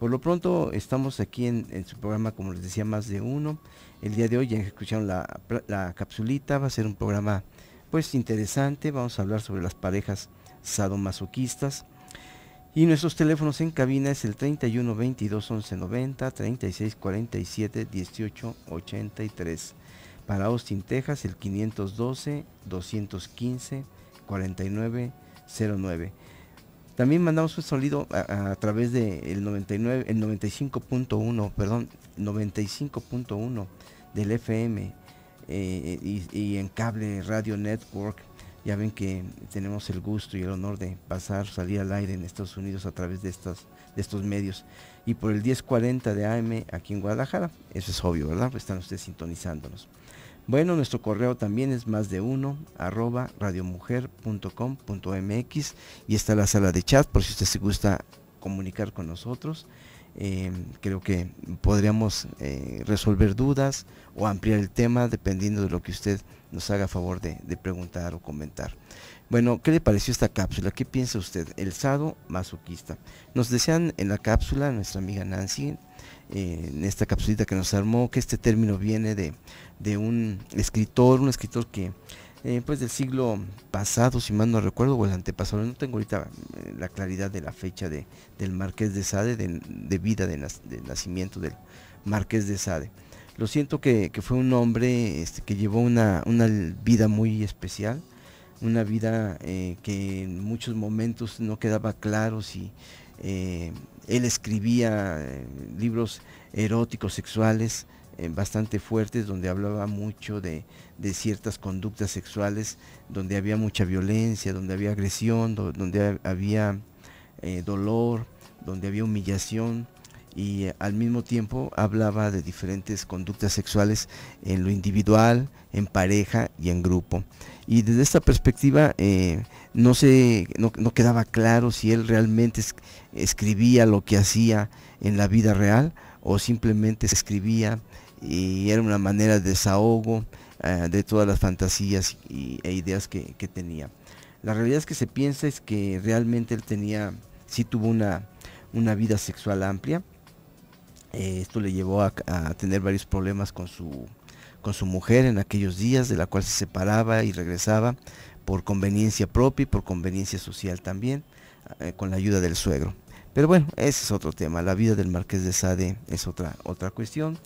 Por lo pronto estamos aquí en, su programa, como les decía, más de uno. El día de hoy ya escucharon la, la capsulita, va a ser un programa pues interesante, vamos a hablar sobre las parejas sadomasoquistas. Y nuestros teléfonos en cabina es el 31 22 11 90 36 47 18 83. Para Austin, Texas, el 512 215 49 09. También mandamos un sonido a, través del 99, el 95.1, perdón, 95.1 del FM y, en cable Radio Network. Ya ven que tenemos el gusto y el honor de pasar, salir al aire en Estados Unidos a través de, estos medios. Y por el 1040 de AM aquí en Guadalajara, eso es obvio, ¿verdad? Pues están ustedes sintonizándonos. Bueno, nuestro correo también es más de arroba radiomujer.com.mx y está la sala de chat por si usted se gusta comunicar con nosotros. Em, creo que podríamos eh, resolver dudas o ampliar el tema dependiendo de lo que usted nos haga favor de, de preguntar o comentar. Bueno, ¿qué le pareció esta cápsula? ¿Qué piensa usted? El sado masoquista. Nos desean en la cápsula nuestra amiga Nancy, en esta capsulita que nos armó, que este término viene de, de un escritor, un escritor que eh, pues del siglo pasado, si mal no recuerdo, o el antepasado, no tengo ahorita eh, la claridad de la fecha del marqués de Sade, de, vida, de, nacimiento del marqués de Sade. Lo siento que, fue un hombre este, que llevó una, vida muy especial, una vida eh, que en muchos momentos no quedaba claro si eh, él escribía eh, libros eróticos, sexuales, eh, bastante fuertes, donde hablaba mucho de, ciertas conductas sexuales, donde había mucha violencia, donde había agresión, donde había eh, dolor, donde había humillación y al mismo tiempo hablaba de diferentes conductas sexuales en lo individual, en pareja y en grupo y desde esta perspectiva eh, no, se, quedaba claro si él realmente escribía lo que hacía en la vida real o simplemente escribía y era una manera de desahogo eh, de todas las fantasías y, e ideas que, tenía. La realidad es que se piensa es que realmente él tenía, sí tuvo una, vida sexual amplia. Eh, esto le llevó a tener varios problemas con su con su mujer en aquellos días, de la cual se separaba y regresaba por conveniencia propia y por conveniencia social también, eh, con la ayuda del suegro. Pero bueno, ese es otro tema. La vida del marqués de Sade es otra, otra cuestión.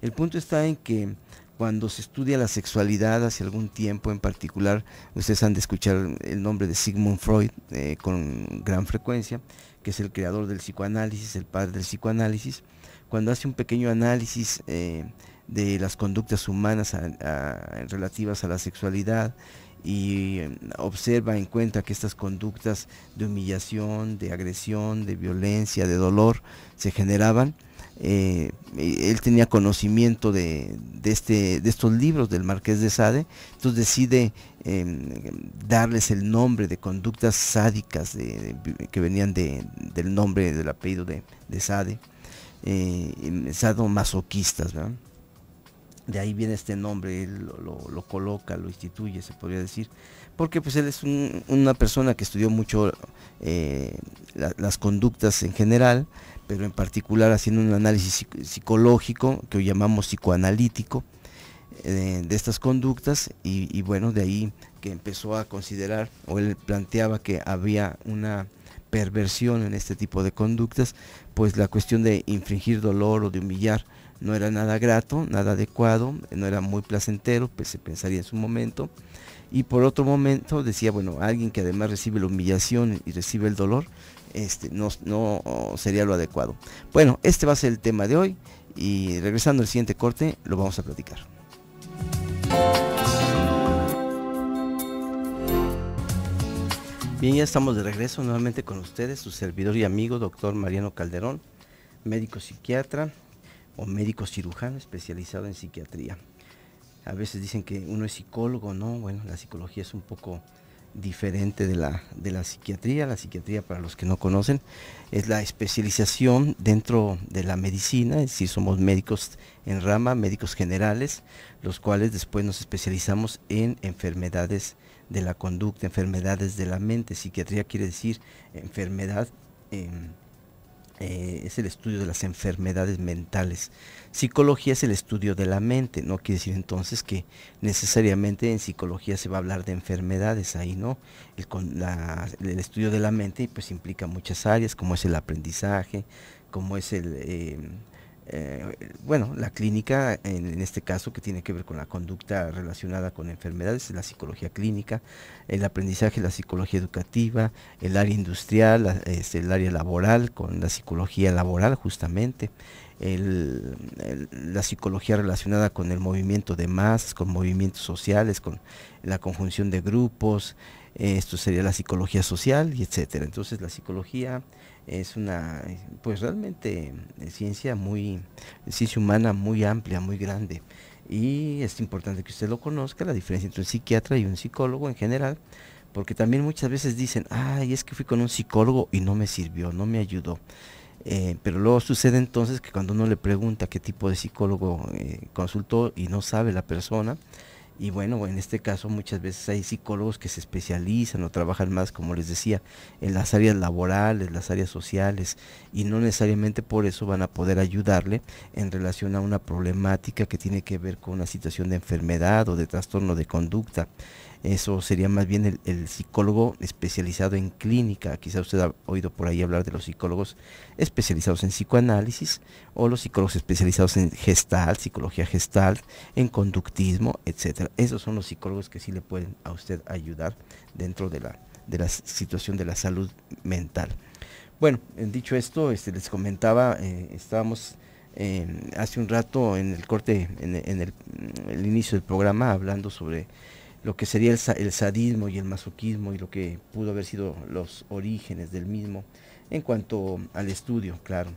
El punto está en que cuando se estudia la sexualidad hace algún tiempo en particular, ustedes han de escuchar el nombre de Sigmund Freud eh, con gran frecuencia, que es el creador del psicoanálisis, el padre del psicoanálisis, cuando hace un pequeño análisis eh, de las conductas humanas relativas a la sexualidad y eh, observa, en cuenta que estas conductas de humillación, de agresión, de violencia, de dolor se generaban. Eh, él tenía conocimiento de, este, de estos libros del Marqués de Sade, entonces decide em, darles el nombre de conductas sádicas que venían del nombre, del apellido de, Sade, eh, Sado masoquistas, de ahí viene este nombre, él lo, coloca, lo instituye, se podría decir. Porque pues él es una persona que estudió mucho eh, las conductas en general, pero en particular haciendo un análisis psicológico que hoy llamamos psicoanalítico eh, de estas conductas y, y bueno, de ahí que empezó a considerar o él planteaba que había una perversión en este tipo de conductas, pues la cuestión de infringir dolor o de humillar no era nada grato, nada adecuado, no era muy placentero, pues se pensaría en su momento. Y por otro momento decía, bueno, alguien que además recibe la humillación y recibe el dolor, este, no, no sería lo adecuado. Bueno, este va a ser el tema de hoy y regresando al siguiente corte lo vamos a platicar. Bien, ya estamos de regreso nuevamente con ustedes, su servidor y amigo, doctor Mariano Calderón, médico psiquiatra, o médico cirujano especializado en psiquiatría. A veces dicen que uno es psicólogo, no, bueno, la psicología es un poco diferente de la, de la psiquiatría. La psiquiatría, para los que no conocen, es la especialización dentro de la medicina, es decir, somos médicos en rama, médicos generales, los cuales después nos especializamos en enfermedades de la conducta, enfermedades de la mente. Psiquiatría quiere decir enfermedad. en... Eh, es el estudio de las enfermedades mentales. Psicología es el estudio de la mente, no quiere decir entonces que necesariamente en psicología se va a hablar de enfermedades ahí, ¿no? El, con la, el estudio de la mente pues implica muchas áreas, como es el aprendizaje, como es el, eh, eh, bueno, la clínica, en, este caso, que tiene que ver con la conducta relacionada con enfermedades, la psicología clínica, el aprendizaje, la psicología educativa, el área industrial, es este, el área laboral, con la psicología laboral justamente, la psicología relacionada con el movimiento de masas, con movimientos sociales, con la conjunción de grupos, esto sería la psicología social, y etcétera. Entonces, la psicología es una, pues realmente eh, ciencia muy, ciencia humana muy amplia, muy grande. Y es importante que usted lo conozca, la diferencia entre un psiquiatra y un psicólogo en general, porque también muchas veces dicen, ay, es que fui con un psicólogo y no me sirvió, no me ayudó. Eh, pero luego sucede entonces que cuando uno le pregunta qué tipo de psicólogo eh, consultó y no sabe la persona, y bueno, en este caso muchas veces hay psicólogos que se especializan o trabajan más, como les decía, en las áreas laborales, las áreas sociales, y no necesariamente por eso van a poder ayudarle en relación a una problemática que tiene que ver con una situación de enfermedad o de trastorno de conducta. Eso sería más bien el, psicólogo especializado en clínica. Quizá usted ha oído por ahí hablar de los psicólogos especializados en psicoanálisis o los psicólogos especializados en gestal, psicología gestal, en conductismo, etcétera. Esos son los psicólogos que sí le pueden a usted ayudar dentro de la, de la situación de la salud mental. Bueno, dicho esto, este, les comentaba, eh, estábamos eh, hace un rato en el corte, en, el, inicio del programa, hablando sobre lo que sería el, sadismo y el masoquismo y lo que pudo haber sido los orígenes del mismo en cuanto al estudio, claro.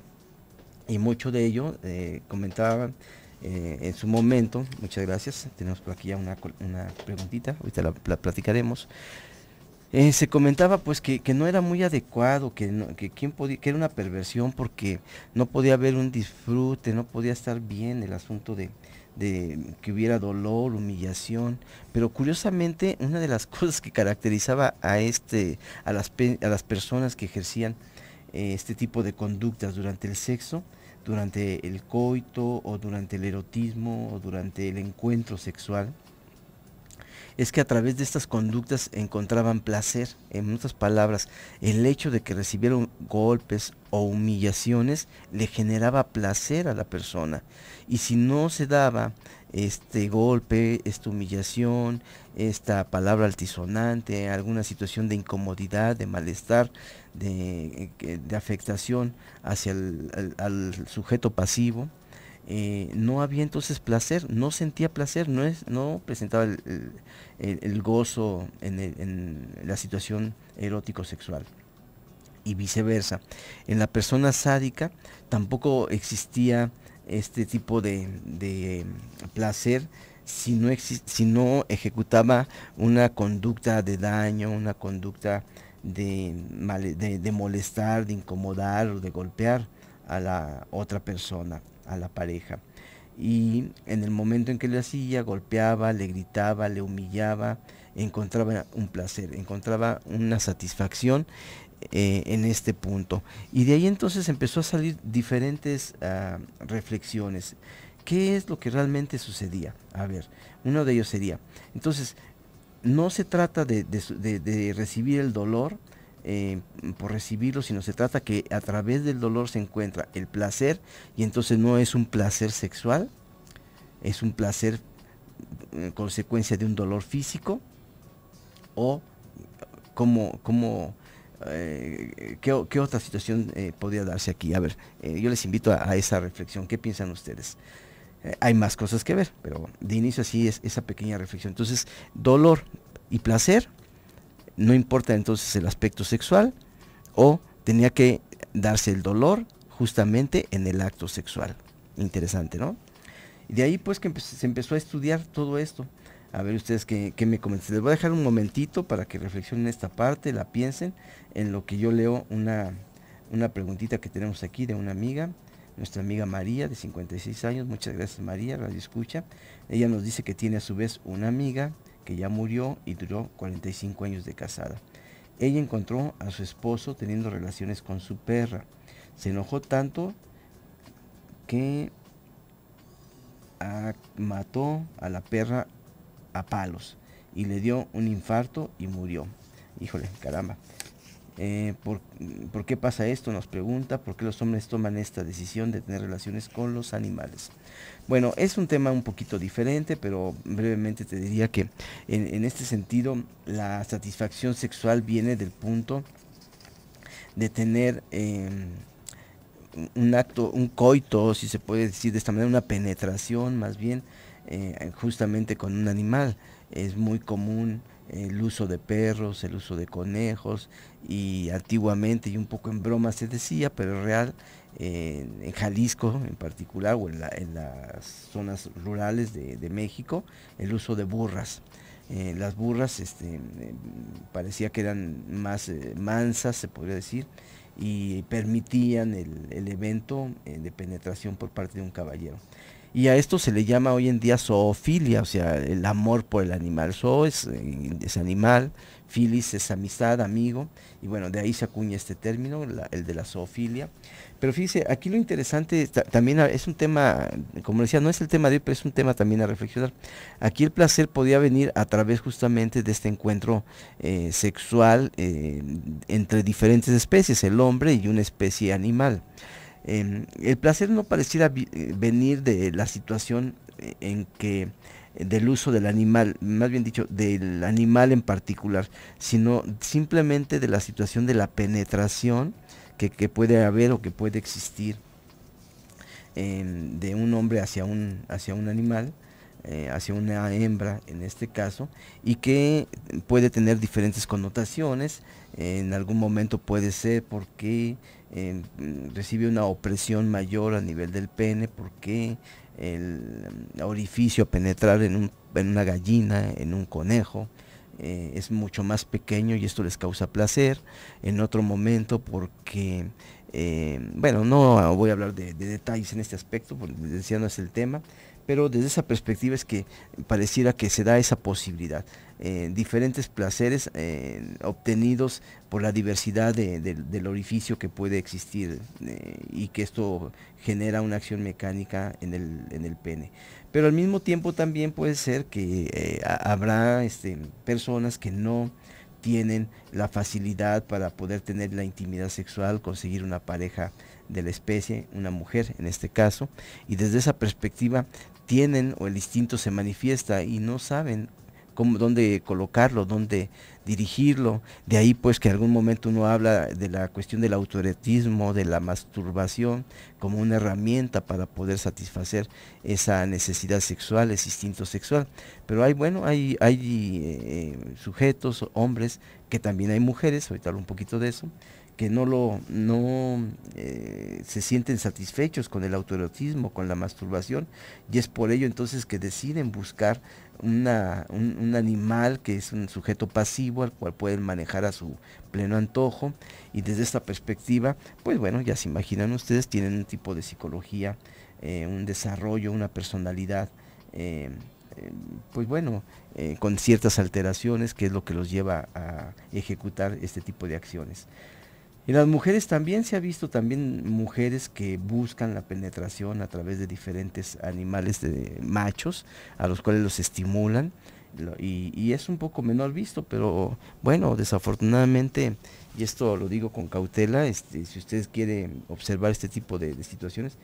Y mucho de ello eh, comentaban eh, en su momento, muchas gracias, tenemos por aquí ya una, una preguntita, ahorita la, platicaremos. Eh, se comentaba pues que, no era muy adecuado, que, que, quien podía, que era una perversión porque no podía haber un disfrute, no podía estar bien el asunto de, de que hubiera dolor, humillación, pero curiosamente una de las cosas que caracterizaba a este a las a las personas que ejercían eh, este tipo de conductas durante el sexo, durante el coito o durante el erotismo o durante el encuentro sexual es que a través de estas conductas encontraban placer. En otras palabras, el hecho de que recibieron golpes o humillaciones le generaba placer a la persona. Y si no se daba este golpe, esta humillación, esta palabra altisonante, alguna situación de incomodidad, de malestar, de, eh, afectación hacia el sujeto pasivo, eh, no había entonces placer, no sentía placer, no, no presentaba el, gozo en, la situación erótico-sexual y viceversa. En la persona sádica tampoco existía este tipo de, placer si no, si no ejecutaba una conducta de daño, una conducta de, de molestar, de incomodar o de golpear a la otra persona a la pareja. Y en el momento en que le hacía, golpeaba, le gritaba, le humillaba, encontraba un placer, encontraba una satisfacción eh, en este punto. Y de ahí entonces empezó a salir diferentes ah, reflexiones. ¿Qué es lo que realmente sucedía? A ver, uno de ellos sería, entonces, no se trata de recibir el dolor, eh, por recibirlo, sino se trata que a través del dolor se encuentra el placer y entonces no es un placer sexual, es un placer eh, consecuencia de un dolor físico o como, como eh, ¿qué, otra situación podría darse aquí? A ver, yo les invito a, a, esa reflexión. ¿Qué piensan ustedes? hay más cosas que ver, pero de inicio así es esa pequeña reflexión. Entonces, dolor y placer no importa entonces el aspecto sexual o tenía que darse el dolor justamente en el acto sexual. Interesante, ¿no? Y de ahí pues que se empezó a estudiar todo esto. A ver ustedes qué, me comentan. Les voy a dejar un momentito para que reflexionen esta parte, la piensen, en lo que yo leo una, una preguntita que tenemos aquí de una amiga, nuestra amiga María, de 56 años. Muchas gracias María, radio escucha. Ella nos dice que tiene a su vez una amiga que ya murió y duró 45 años de casada. Ella encontró a su esposo teniendo relaciones con su perra. Se enojó tanto que mató a la perra a palos y le dio un infarto y murió. Híjole, caramba. Eh, ¿por, qué pasa esto? Nos pregunta, ¿por qué los hombres toman esta decisión de tener relaciones con los animales? Bueno, es un tema un poquito diferente, pero brevemente te diría que en, en este sentido la satisfacción sexual viene del punto de tener em, un acto, un coito, si se puede decir de esta manera, una penetración más bien eh, justamente con un animal. Es muy común el uso de perros, el uso de conejos y antiguamente y un poco en broma se decía, pero real, en Jalisco en particular o en, las zonas rurales de, México, el uso de burras. Eh, las burras este, parecía que eran más eh, mansas, se podría decir, y permitían el, el evento eh, de penetración por parte de un caballero. Y a esto se le llama hoy en día zoofilia, o sea, el amor por el animal. Zoo es, eh, animal, filis es amistad, amigo, y bueno, de ahí se acuña este término, el de la zoofilia. Pero fíjese, aquí lo interesante también es un tema, como decía, no es el tema de hoy, pero es un tema también a reflexionar. Aquí el placer podía venir a través justamente de este encuentro eh, sexual eh, entre diferentes especies, el hombre y una especie animal. Em, el placer no pareciera eh, venir de la situación eh, en que eh, del uso del animal, más bien dicho, del animal en particular, sino simplemente de la situación de la penetración que, puede haber o que puede existir em, de un hombre hacia un, hacia un animal, hacia una hembra en este caso, y que puede tener diferentes connotaciones, en algún momento puede ser porque Mm, recibe una opresión mayor a nivel del pene porque el mm, orificio a penetrar en, una gallina, en un conejo, eh, es mucho más pequeño y esto les causa placer. En otro momento porque, eh, bueno, no voy a hablar de, de detalles en este aspecto, porque decía no es el tema, pero desde esa perspectiva es que pareciera que se da esa posibilidad. Eh, diferentes placeres eh, obtenidos por la diversidad del orificio que puede existir eh, y que esto genera una acción mecánica en el, pene. Pero al mismo tiempo también puede ser que habrá este, personas que no tienen la facilidad para poder tener la intimidad sexual, conseguir una pareja de la especie, una mujer en este caso, y desde esa perspectiva tienen o el instinto se manifiesta y no saben cómo, dónde colocarlo, dónde dirigirlo. De ahí pues que en algún momento uno habla de la cuestión del autoretismo, de la masturbación, como una herramienta para poder satisfacer esa necesidad sexual, ese instinto sexual. Pero hay, bueno, hay, hay eh, sujetos, hombres, que también hay mujeres, ahorita hablo un poquito de eso, que no lo no eh, se sienten satisfechos con el autoerotismo, con la masturbación, y es por ello entonces que deciden buscar un, animal que es un sujeto pasivo al cual pueden manejar a su pleno antojo y desde esta perspectiva, pues bueno, ya se imaginan ustedes, tienen un tipo de psicología, eh, un desarrollo, una personalidad, eh, pues bueno, con ciertas alteraciones que es lo que los lleva a ejecutar este tipo de acciones. Y las mujeres también se ha visto también mujeres que buscan la penetración a través de diferentes animales de machos a los cuales los estimulan y, es un poco menor visto, pero bueno, desafortunadamente y esto lo digo con cautela, este, si ustedes quieren observar este tipo de, situaciones,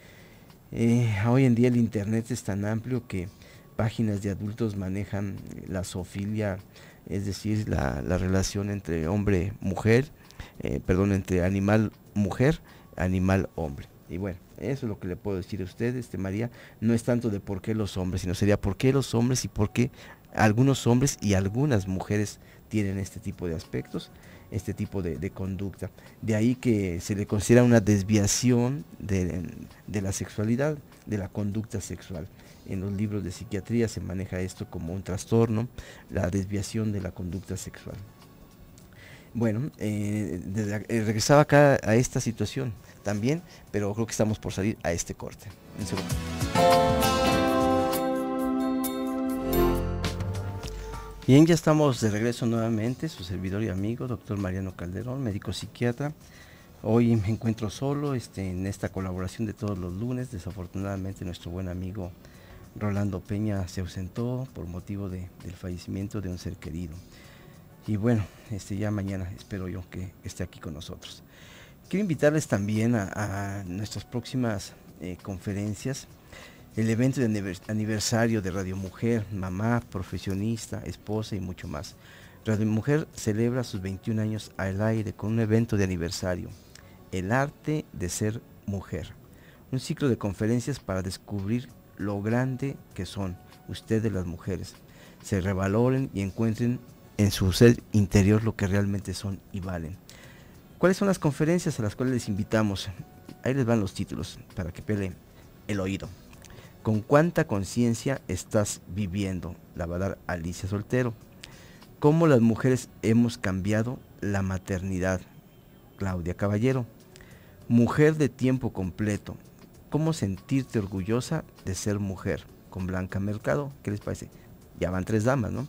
eh, hoy en día el internet es tan amplio que páginas de adultos manejan la zoofilia, es decir, la relación entre hombre-mujer eh, perdón, entre animal mujer, animal hombre. Y bueno, eso es lo que le puedo decir a ustedes, este María, no es tanto de por qué los hombres, sino sería por qué los hombres y por qué algunos hombres y algunas mujeres tienen este tipo de aspectos, este tipo de, conducta. De ahí que se le considera una desviación de la sexualidad, de la conducta sexual en los libros de psiquiatría se maneja esto como un trastorno, la desviación de la conducta sexual. Bueno, eh, desde, eh, regresaba acá a esta situación también, pero creo que estamos por salir a este corte. Bien, ya estamos de regreso nuevamente, su servidor y amigo, doctor Mariano Calderón, médico psiquiatra. Hoy me encuentro solo este, en esta colaboración de todos los lunes. Desafortunadamente nuestro buen amigo Rolando Peña se ausentó por motivo del fallecimiento de un ser querido. Y bueno, este, ya mañana espero yo que esté aquí con nosotros. Quiero invitarles también a, nuestras próximas eh, conferencias. El evento de aniversario de Radio Mujer, mamá, profesionista, esposa y mucho más. Radio Mujer celebra sus 21 años al aire con un evento de aniversario, El arte de ser mujer. Un ciclo de conferencias para descubrir lo grande que son ustedes las mujeres. Se revaloren y encuentren en su ser interior lo que realmente son y valen. ¿Cuáles son las conferencias a las cuales les invitamos? Ahí les van los títulos para que peleen el oído. ¿Con cuánta conciencia estás viviendo? La va a dar Alicia Soltero. ¿Cómo las mujeres hemos cambiado la maternidad? Claudia Caballero. Mujer de tiempo completo. ¿Cómo sentirte orgullosa de ser mujer? Con Blanca Mercado. ¿Qué les parece? Ya van tres damas, ¿no?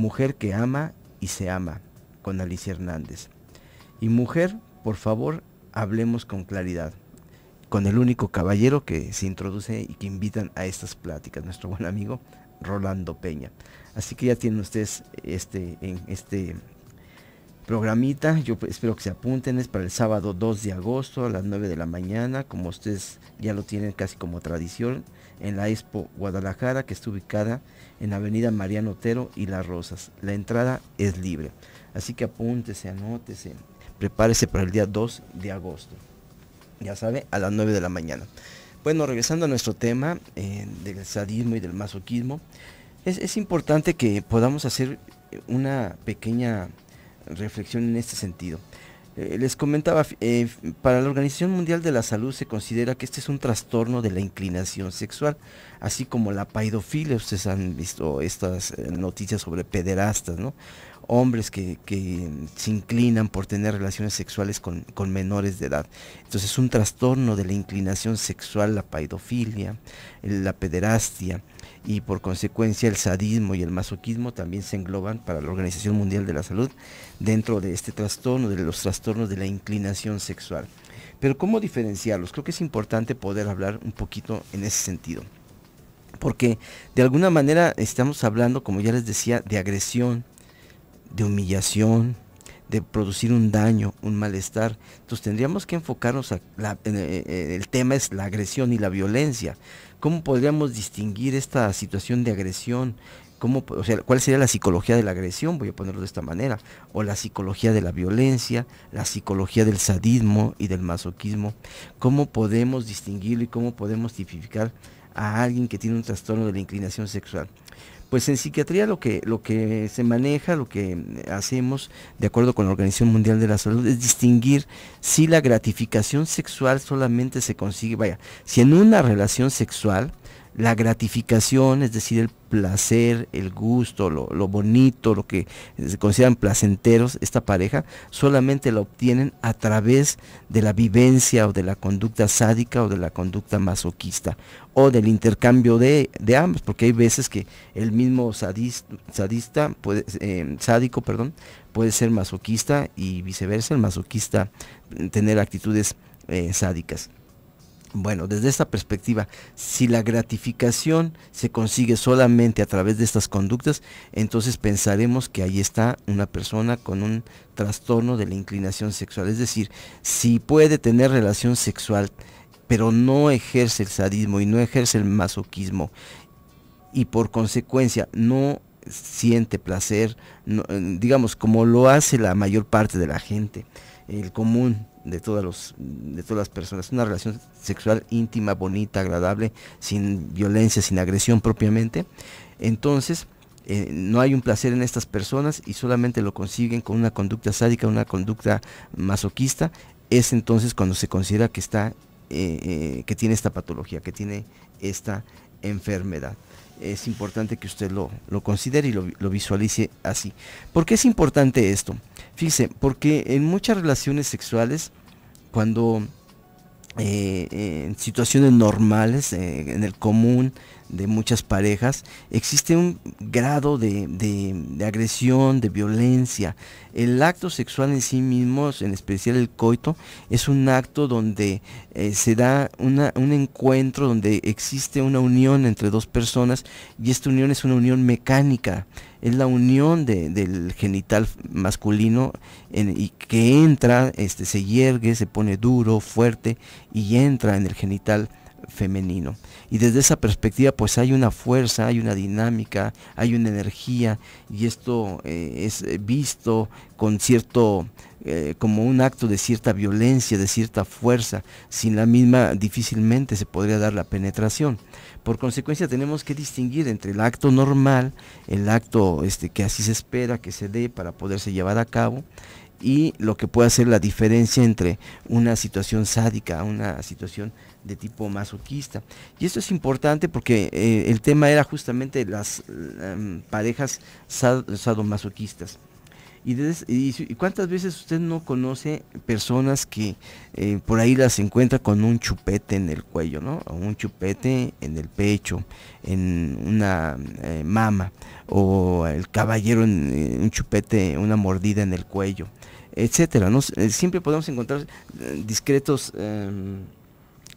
Mujer que ama y se ama, con Alicia Hernández. Y mujer, por favor, hablemos con claridad, con el único caballero que se introduce y que invitan a estas pláticas, nuestro buen amigo Rolando Peña. Así que ya tienen ustedes este, en este programita. Yo pues, espero que se apunten. Es para el sábado 2 de agosto a las 9 de la mañana. Como ustedes ya lo tienen casi como tradición en la Expo Guadalajara, que está ubicada en la Avenida Mariano Otero y Las Rosas. La entrada es libre. Así que apúntese, anótese, prepárese para el día 2 de agosto. Ya sabe, a las 9 de la mañana. Bueno, regresando a nuestro tema eh, del sadismo y del masoquismo, es importante que podamos hacer una pequeña reflexión en este sentido. Eh, les comentaba, eh, para la Organización Mundial de la Salud se considera que este es un trastorno de la inclinación sexual, así como la paidofilia. Ustedes han visto estas eh, noticias sobre pederastas, Hombres que, se inclinan por tener relaciones sexuales con, menores de edad. Entonces es un trastorno de la inclinación sexual, la paidofilia, la pederastia, y por consecuencia el sadismo y el masoquismo también se engloban para la Organización Mundial de la Salud dentro de este trastorno, de los trastornos de la inclinación sexual. Pero ¿cómo diferenciarlos? Creo que es importante poder hablar un poquito en ese sentido. Porque de alguna manera estamos hablando, como ya les decía, de agresión, de humillación, de producir un daño, un malestar. Entonces tendríamos que enfocarnos a eh, eh, el tema es la agresión y la violencia. ¿Cómo podríamos distinguir esta situación de agresión? ¿Cómo, ¿Cuál sería la psicología de la agresión? Voy a ponerlo de esta manera. O la psicología de la violencia, la psicología del sadismo y del masoquismo. ¿Cómo podemos distinguirlo y cómo podemos tipificar a alguien que tiene un trastorno de la inclinación sexual? Pues en psiquiatría lo que, lo que se maneja, lo que hacemos, de acuerdo con la Organización Mundial de la Salud, es distinguir si la gratificación sexual solamente se consigue, vaya, si en una relación sexual la gratificación, es decir, el placer, el gusto, lo, bonito, lo que se consideran placenteros, esta pareja, solamente la obtienen a través de la vivencia o de la conducta sádica o de la conducta masoquista o del intercambio de, de ambos, porque hay veces que el mismo sadista, puede, eh, sádico, perdón, puede ser masoquista y viceversa, el masoquista mm, tener actitudes eh, sádicas. Bueno, desde esta perspectiva, si la gratificación se consigue solamente a través de estas conductas, entonces pensaremos que ahí está una persona con un trastorno de la inclinación sexual. Es decir, si puede tener relación sexual, pero no ejerce el sadismo y no ejerce el masoquismo, y por consecuencia no siente placer, eh, digamos, como lo hace la mayor parte de la gente, el común de todas, de todas las personas, una relación sexual íntima, bonita, agradable, sin violencia, sin agresión propiamente. Entonces, eh, no hay un placer en estas personas y solamente lo consiguen con una conducta sádica, una conducta masoquista, es entonces cuando se considera que está eh, eh, que tiene esta patología, que tiene esta enfermedad. Es importante que usted lo, lo considere y lo, lo, visualice así. ¿Por qué es importante esto? Fíjese, porque en muchas relaciones sexuales, cuando eh, en situaciones normales, eh, en el común, de muchas parejas, existe un grado de, agresión, de violencia. El acto sexual en sí mismo, en especial el coito, es un acto donde eh, se da un encuentro, donde existe una unión entre dos personas y esta unión es una unión mecánica. Es la unión del genital masculino y que entra, este, se hiergue, se pone duro, fuerte y entra en el genital femenino. Y desde esa perspectiva pues hay una fuerza, hay una dinámica, hay una energía y esto eh, es visto con cierto, eh, como un acto de cierta violencia, de cierta fuerza. Sin la misma difícilmente se podría dar la penetración. Por consecuencia tenemos que distinguir entre el acto normal, el acto este, que así se espera que se dé para poderse llevar a cabo y lo que puede hacer la diferencia entre una situación sádica, a una situación de tipo masoquista. Y esto es importante porque eh, el tema era justamente las em, parejas sadomasoquistas. Y, cuántas veces usted no conoce personas que eh, por ahí las encuentra con un chupete en el cuello, O un chupete en el pecho, en una eh, mama, o el caballero en un chupete, una mordida en el cuello etcétera. Eh, siempre podemos encontrar eh, discretos em,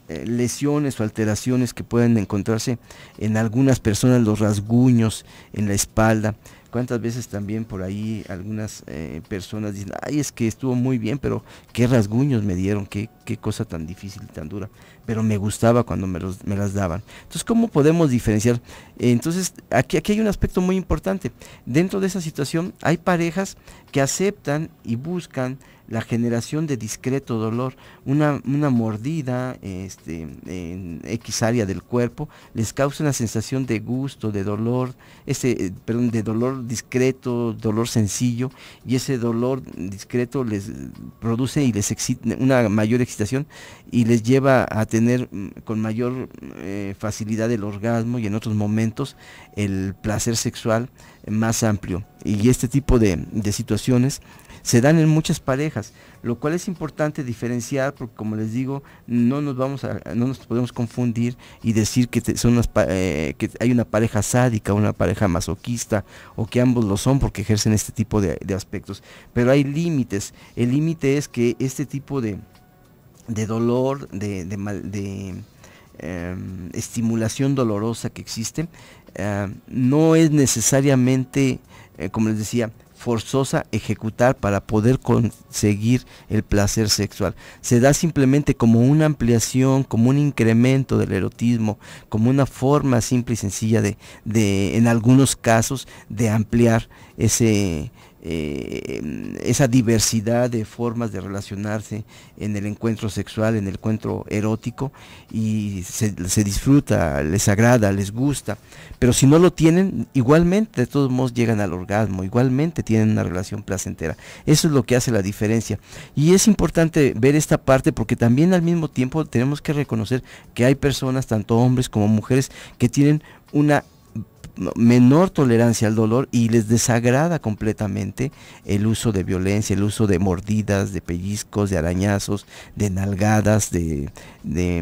eh, lesiones o alteraciones que pueden encontrarse en algunas personas, los rasguños en la espalda, cuántas veces también por ahí algunas eh, personas dicen, ay, es que estuvo muy bien, pero qué rasguños me dieron, qué, qué cosa tan difícil y tan dura, pero me gustaba cuando me, los, me las daban. Entonces, ¿cómo podemos diferenciar? entonces, aquí, aquí hay un aspecto muy importante. Dentro de esa situación hay parejas que aceptan y buscan la generación de discreto dolor, una, mordida este, en X área del cuerpo, les causa una sensación de gusto, de dolor, ese, eh, perdón, de dolor discreto, dolor sencillo, y ese dolor discreto les produce y les excita, una mayor excitación y les lleva a tener mm, con mayor eh, facilidad el orgasmo y en otros momentos el placer sexual más amplio. Y este tipo de, situaciones se dan en muchas parejas, lo cual es importante diferenciar porque como les digo, no nos vamos no nos podemos confundir y decir que son eh, que hay una pareja sádica, una pareja masoquista o que ambos lo son porque ejercen este tipo de, aspectos, pero hay límites. El límite es que este tipo de, de dolor, de, de em, estimulación dolorosa que existe, eh, no es necesariamente, eh, como les decía, forzosa ejecutar para poder conseguir el placer sexual. Se da simplemente como una ampliación, como un incremento del erotismo, como una forma simple y sencilla de, de en algunos casos, de ampliar ese, eh, esa diversidad de formas de relacionarse en el encuentro sexual, en el encuentro erótico, y se, se, disfruta, les agrada, les gusta. Pero si no lo tienen, igualmente de todos modos llegan al orgasmo, igualmente tienen una relación placentera. Eso es lo que hace la diferencia. Y es importante ver esta parte porque también al mismo tiempo tenemos que reconocer que hay personas, tanto hombres como mujeres, que tienen una menor tolerancia al dolor y les desagrada completamente el uso de violencia, el uso de mordidas, de pellizcos, de arañazos, de nalgadas, de,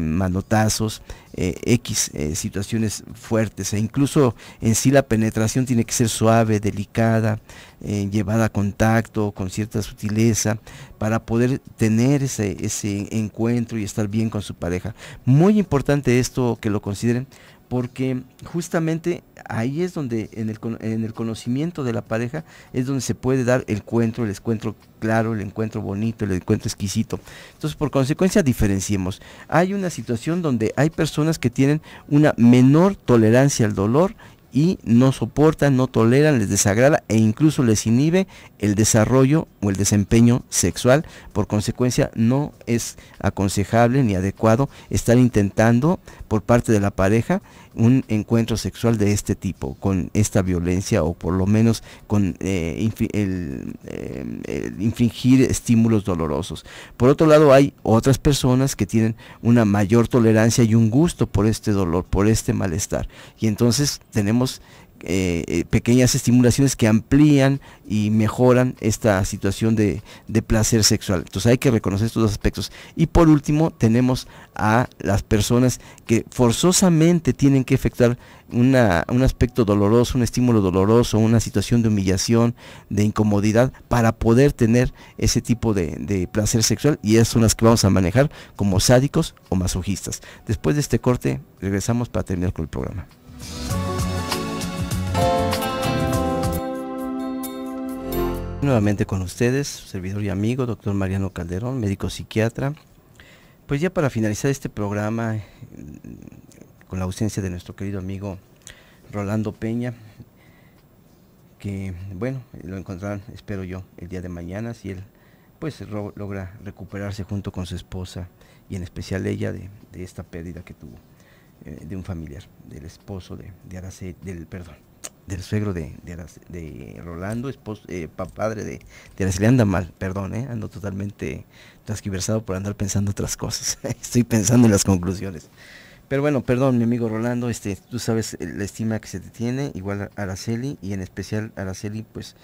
manotazos, eh, X eh, situaciones fuertes. E incluso en sí la penetración tiene que ser suave, delicada, eh, llevada a contacto, con cierta sutileza, para poder tener ese, ese encuentro y estar bien con su pareja. Muy importante esto que lo consideren porque justamente ahí es donde en el, conocimiento de la pareja es donde se puede dar el encuentro, el encuentro claro, el encuentro bonito, el encuentro exquisito. Entonces, por consecuencia, diferenciemos. Hay una situación donde hay personas que tienen una menor tolerancia al dolor y no soportan, no toleran, les desagrada e incluso les inhibe el desarrollo o el desempeño sexual. Por consecuencia, no es aconsejable ni adecuado estar intentando por parte de la pareja un encuentro sexual de este tipo, con esta violencia o por lo menos con eh, eh, el infringir estímulos dolorosos. Por otro lado, hay otras personas que tienen una mayor tolerancia y un gusto por este dolor, por este malestar. Y entonces tenemos eh, eh, pequeñas estimulaciones que amplían y mejoran esta situación de, placer sexual. Entonces hay que reconocer estos dos aspectos. Y por último tenemos a las personas que forzosamente tienen que efectuar un aspecto doloroso, un estímulo doloroso, una situación de humillación, de incomodidad, para poder tener ese tipo de, de placer sexual y esas son las que vamos a manejar como sádicos o masojistas. Después de este corte regresamos para terminar con el programa. Nuevamente con ustedes, servidor y amigo, doctor Mariano Calderón, médico psiquiatra. Pues ya para finalizar este programa, con la ausencia de nuestro querido amigo Rolando Peña, que bueno, lo encontrarán, espero yo, el día de mañana, si él pues logra recuperarse junto con su esposa y en especial ella de, esta pérdida que tuvo eh, de un familiar, del esposo de, de del, perdón, del suegro de, de, Rolando, esposo, eh, padre de, de anda mal, perdón, eh, ando totalmente transquiversado por andar pensando otras cosas, estoy pensando en las conclusiones. Pero bueno, perdón, mi amigo Rolando, este, tú sabes eh, la estima que se te tiene, igual a Araceli, y en especial a Araceli, pues,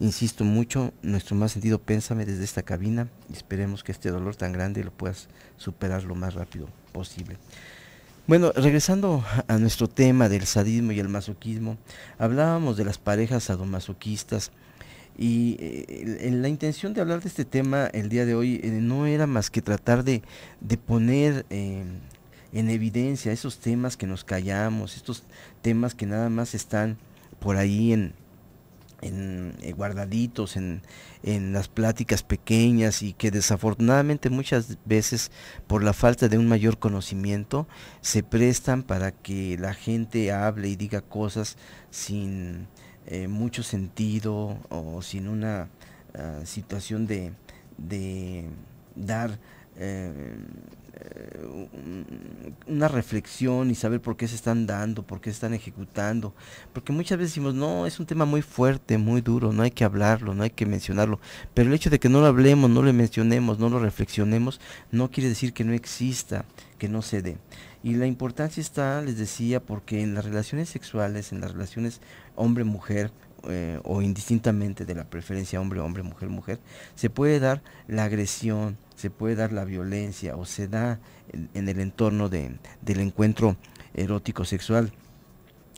insisto mucho, nuestro más sentido pénsame desde esta cabina, y esperemos que este dolor tan grande lo puedas superar lo más rápido posible. Bueno, regresando a nuestro tema del sadismo y el masoquismo, hablábamos de las parejas sadomasoquistas y en eh, la intención de hablar de este tema el día de hoy eh, no era más que tratar de, poner eh, en evidencia esos temas que nos callamos, estos temas que nada más están por ahí en, en, eh, guardaditos en, las pláticas pequeñas y que desafortunadamente muchas veces por la falta de un mayor conocimiento se prestan para que la gente hable y diga cosas sin eh, mucho sentido o sin una ah, situación de, de dar eh, eh, una reflexión y saber por qué se están dando, por qué se están ejecutando. Porque muchas veces decimos, no, es un tema muy fuerte, muy duro, no hay que hablarlo, no hay que mencionarlo. Pero el hecho de que no lo hablemos, no lo mencionemos, no lo reflexionemos, no quiere decir que no exista, que no se dé. Y la importancia está, les decía, porque en las relaciones sexuales, en las relaciones hombre-mujer, eh, o indistintamente de la preferencia hombre-hombre, mujer-mujer, se puede dar la agresión, se puede dar la violencia o se da en, el entorno de, del encuentro erótico sexual.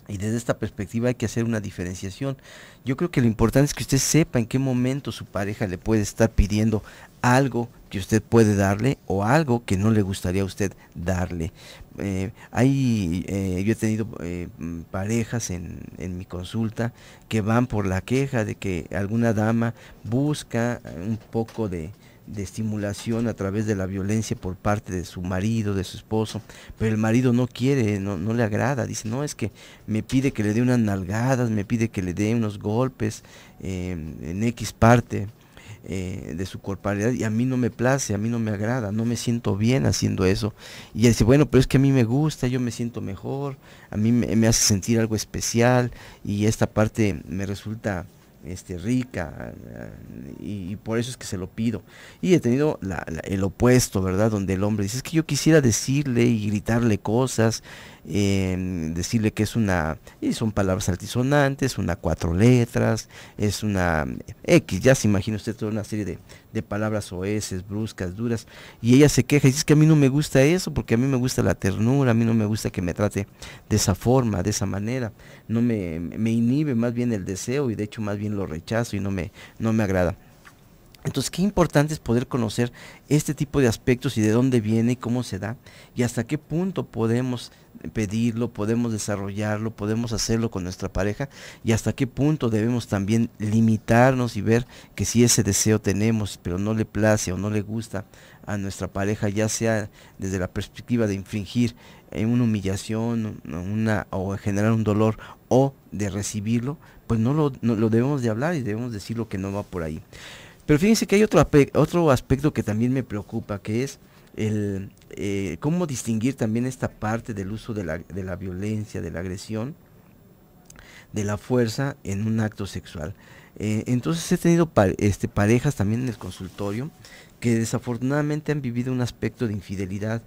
Y desde esta perspectiva hay que hacer una diferenciación. Yo creo que lo importante es que usted sepa en qué momento su pareja le puede estar pidiendo algo usted puede darle o algo que no le gustaría a usted darle. Eh, hay, eh, yo he tenido eh, parejas en, en, mi consulta que van por la queja de que alguna dama busca un poco de, estimulación a través de la violencia por parte de su marido, de su esposo, pero el marido no quiere, no, no le agrada, dice, no, es que me pide que le dé unas nalgadas, me pide que le dé unos golpes en X parte, eh, de su corporalidad y a mí no me place, a mí no me agrada, no me siento bien haciendo eso. Y dice, bueno, pero es que a mí me gusta, yo me siento mejor, a mí me, hace sentir algo especial y esta parte me resulta este, rica eh, y, por eso es que se lo pido. Y he tenido el opuesto, ¿verdad? Donde el hombre dice, es que yo quisiera decirle y gritarle cosas Em, decirle que es una, y son palabras altisonantes, una cuatro letras, es una em, X, ya se imagina usted toda una serie de, palabras oeses bruscas, duras, y ella se queja y dice es que a mí no me gusta eso, porque a mí me gusta la ternura, a mí no me gusta que me trate de esa forma, de esa manera, no me, inhibe más bien el deseo y de hecho más bien lo rechazo y no me, no me agrada. Entonces, qué importante es poder conocer este tipo de aspectos y de dónde viene y cómo se da y hasta qué punto podemos pedirlo, podemos desarrollarlo, podemos hacerlo con nuestra pareja y hasta qué punto debemos también limitarnos y ver que si ese deseo tenemos pero no le place o no le gusta a nuestra pareja, ya sea desde la perspectiva de infringir una humillación una, o generar un dolor o de recibirlo, pues no lo, no, lo debemos de hablar y debemos decir lo que no va por ahí. Pero fíjense que hay otro, otro aspecto que también me preocupa, que es el, eh, cómo distinguir también esta parte del uso de la, de la violencia, de la agresión, de la fuerza en un acto sexual. Eh, entonces he tenido este, parejas también en el consultorio que desafortunadamente han vivido un aspecto de infidelidad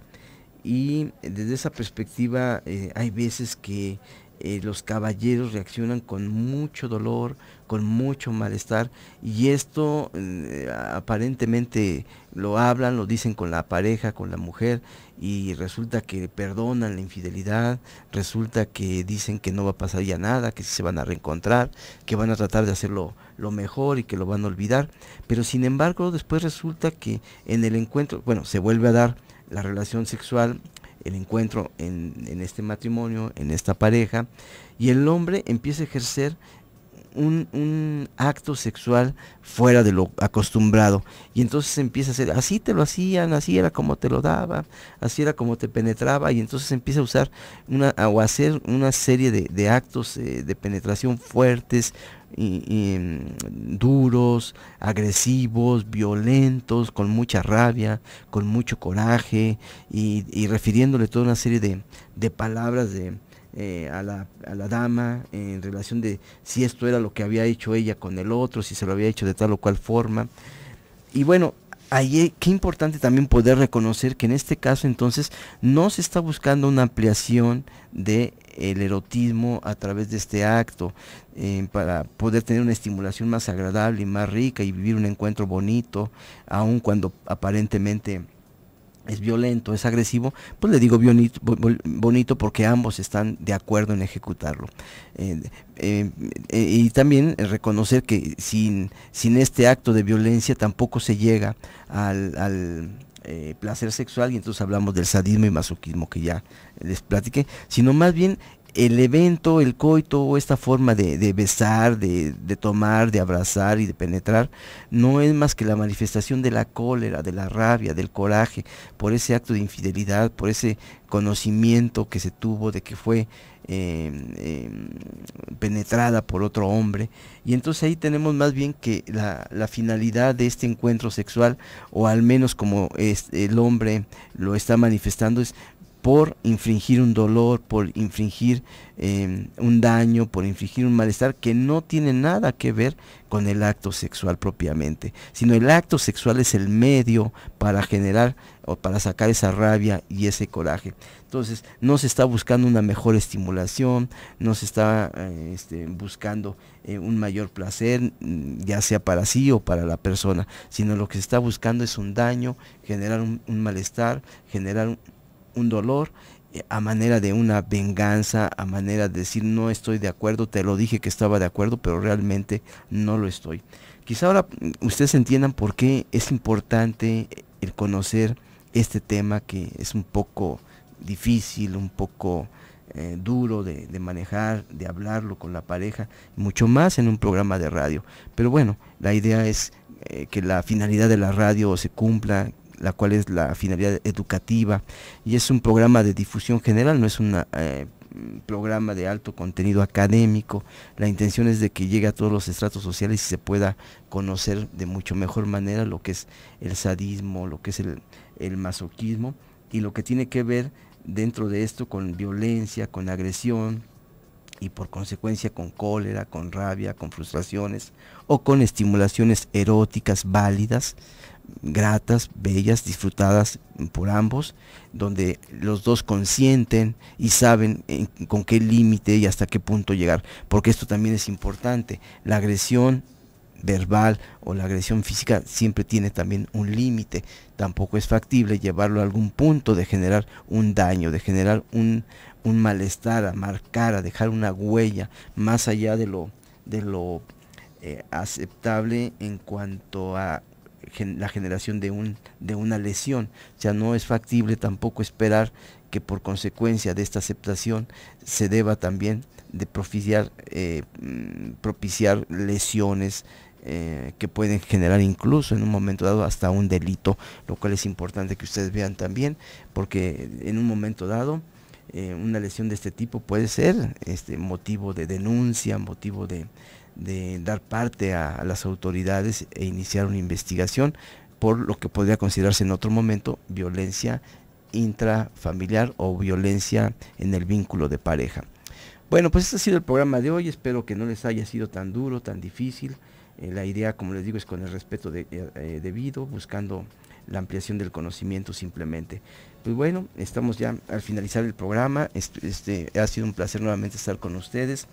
y desde esa perspectiva eh, hay veces que los caballeros reaccionan con mucho dolor, con mucho malestar y esto aparentemente lo hablan, lo dicen con la pareja, con la mujer, y resulta que perdonan la infidelidad, resulta que dicen que no va a pasar ya nada, que se van a reencontrar, que van a tratar de hacerlo lo mejor y que lo van a olvidar. Pero sin embargo, después resulta que en el encuentro, bueno, se vuelve a dar la relación sexual, el encuentro en, en este matrimonio, en esta pareja, y el hombre empieza a ejercer un, acto sexual fuera de lo acostumbrado. Y entonces empieza a ser, así te lo hacían, así era como te lo daba, así era como te penetraba. Y entonces empieza a usar una, o hacer una serie de, actos eh, de penetración fuertes, y, mm, duros, agresivos, violentos, con mucha rabia, con mucho coraje y, refiriéndole toda una serie de palabras de eh, a, la, a, la, dama en relación de si esto era lo que había hecho ella con el otro, si se lo había hecho de tal o cual forma. Y bueno, ahí eh, qué importante también poder reconocer que en este caso entonces no se está buscando una ampliación de el erotismo a través de este acto eh, para poder tener una estimulación más agradable y más rica y vivir un encuentro bonito aun cuando aparentemente es violento, es agresivo, pues le digo bonito, porque ambos están de acuerdo en ejecutarlo. Eh, eh, eh, y también reconocer que sin, sin este acto de violencia tampoco se llega al, al placer sexual y entonces hablamos del sadismo y masoquismo que ya les platiqué, sino más bien el evento, el coito, esta forma de, besar, de, tomar, de abrazar y de penetrar, no es más que la manifestación de la cólera, de la rabia, del coraje, por ese acto de infidelidad, por ese conocimiento que se tuvo de que fue em, em, penetrada por otro hombre. Y entonces ahí tenemos más bien que la, finalidad de este encuentro sexual, o al menos como es, el hombre lo está manifestando, es por infringir un dolor, por infringir em, un daño, por infringir un malestar que no tiene nada que ver con el acto sexual propiamente, sino el acto sexual es el medio para generar o para sacar esa rabia y ese coraje. Entonces, no se está buscando una mejor estimulación, no se está eh, este, buscando eh, un mayor placer, mm, ya sea para sí o para la persona, sino lo que se está buscando es un daño, generar un, un malestar, generar un, un dolor eh, a manera de una venganza, a manera de decir no estoy de acuerdo, te lo dije que estaba de acuerdo, pero realmente no lo estoy. Quizá ahora mm, ustedes entiendan por qué es importante eh, el conocer este tema que es un poco difícil, un poco eh, duro de, manejar, de hablarlo con la pareja, mucho más en un programa de radio. Pero bueno, la idea es que la finalidad de la radio se cumpla, la cual es la finalidad educativa y es un programa de difusión general, no es un eh, programa de alto contenido académico. La intención es de que llegue a todos los estratos sociales y se pueda conocer de mucho mejor manera lo que es el sadismo, lo que es el, el masoquismo y lo que tiene que ver dentro de esto con violencia, con agresión y por consecuencia con cólera, con rabia, con frustraciones o con estimulaciones eróticas válidas gratas, bellas, disfrutadas por ambos, donde los dos consienten y saben con qué límite y hasta qué punto llegar, porque esto también es importante. La agresión verbal o la agresión física siempre tiene también un límite. Tampoco es factible llevarlo a algún punto de generar un daño, de generar un, malestar, a marcar, a dejar una huella más allá de lo, de lo eh, aceptable en cuanto a la generación de, un, de una lesión. Ya no es factible tampoco esperar que por consecuencia de esta aceptación se deba también de propiciar, eh, mm, propiciar lesiones eh, que pueden generar incluso en un momento dado hasta un delito, lo cual es importante que ustedes vean también, porque en un momento dado eh, una lesión de este tipo puede ser este motivo de denuncia, motivo de, de dar parte a, las autoridades e iniciar una investigación por lo que podría considerarse en otro momento violencia intrafamiliar o violencia en el vínculo de pareja. Bueno, pues este ha sido el programa de hoy. Espero que no les haya sido tan duro, tan difícil. Eh, la idea, como les digo, es con el respeto eh, eh, debido, buscando la ampliación del conocimiento simplemente. Pues bueno, estamos ya al finalizar el programa. Este, ha sido un placer nuevamente estar con ustedes.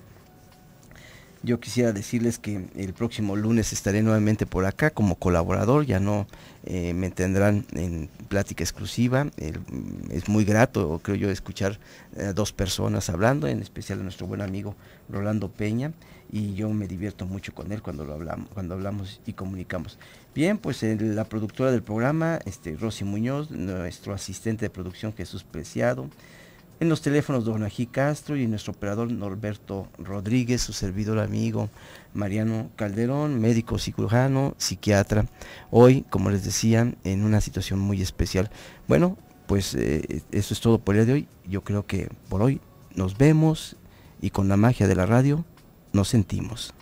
Yo quisiera decirles que el próximo lunes estaré nuevamente por acá como colaborador, ya no eh, me tendrán en plática exclusiva. es muy grato, creo yo, escuchar a eh, dos personas hablando, en especial a nuestro buen amigo Rolando Peña, y yo me divierto mucho con él cuando, lo hablamos, cuando hablamos y comunicamos. Bien, pues la productora del programa, este, Rosy Muñoz, nuestro asistente de producción Jesús Preciado, en los teléfonos don Ají Castro y nuestro operador Norberto Rodríguez, su servidor amigo Mariano Calderón, médico cirujano, psiquiatra. Hoy, como les decía, en una situación muy especial. Bueno, pues eh, eso es todo por el día de hoy. Yo creo que por hoy nos vemos y con la magia de la radio nos sentimos.